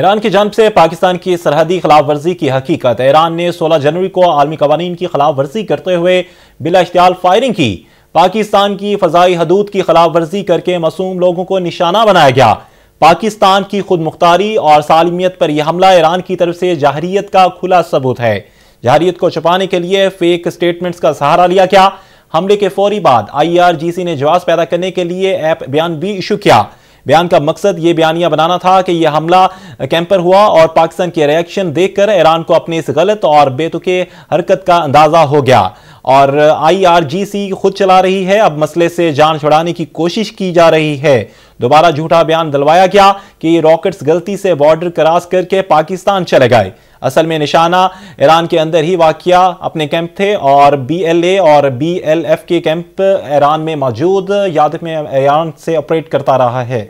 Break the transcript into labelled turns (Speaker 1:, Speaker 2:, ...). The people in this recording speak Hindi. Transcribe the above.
Speaker 1: ईरान की जानब से पाकिस्तान की सरहदी खिलाफ वर्जी की हकीकत ईरान ने 16 जनवरी को आलमी कवानीन की खिलाफ वर्जी करते हुए बिला इख्तियाल फायरिंग की पाकिस्तान की फजाई हदूद की खिलाफ वर्जी करके मासूम लोगों को निशाना बनाया गया पाकिस्तान की खुद मुख्तारी और सालमियत पर यह हमला ईरान की तरफ से जहरीत का खुला सबूत है जहरीत को छुपाने के लिए फेक स्टेटमेंट्स का सहारा लिया गया हमले के फौरी बाद आई आर जी सी ने जवाब पैदा करने के लिए ऐप बयान भी इशू किया बयान का मकसद ये बयानिया बनाना था कि यह हमला कैंप पर हुआ और पाकिस्तान के रिएक्शन देखकर ईरान को अपनी इस गलत और बेतुके हरकत का अंदाजा हो गया और आईआरजीसी खुद चला रही है अब मसले से जान छुड़ाने की कोशिश की जा रही है दोबारा झूठा बयान दिलवाया गया कि ये रॉकेट्स गलती से बॉर्डर क्रॉस करके पाकिस्तान चले गए असल में निशाना ईरान के अंदर ही वाकिया अपने कैंप थे और बीएलए और बीएलएफ के कैंप ईरान में मौजूद याद में ईरान से ऑपरेट करता रहा है